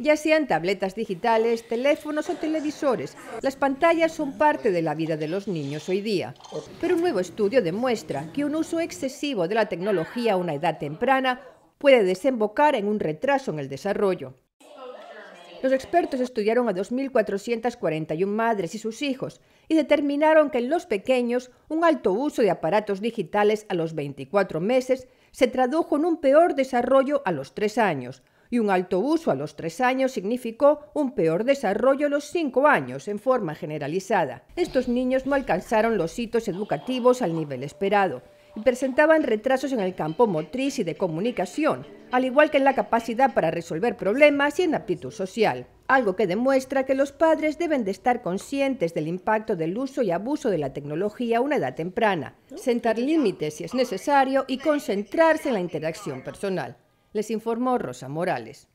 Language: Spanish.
Ya sean tabletas digitales, teléfonos o televisores, las pantallas son parte de la vida de los niños hoy día. Pero un nuevo estudio demuestra que un uso excesivo de la tecnología a una edad temprana puede desembocar en un retraso en el desarrollo. Los expertos estudiaron a 2.441 madres y sus hijos y determinaron que en los pequeños un alto uso de aparatos digitales a los 24 meses se tradujo en un peor desarrollo a los 3 años, y un alto uso a los tres años significó un peor desarrollo a los cinco años en forma generalizada. Estos niños no alcanzaron los hitos educativos al nivel esperado y presentaban retrasos en el campo motriz y de comunicación, al igual que en la capacidad para resolver problemas y en aptitud social, algo que demuestra que los padres deben de estar conscientes del impacto del uso y abuso de la tecnología a una edad temprana, sentar límites si es necesario y concentrarse en la interacción personal. Les informó Rosa Morales.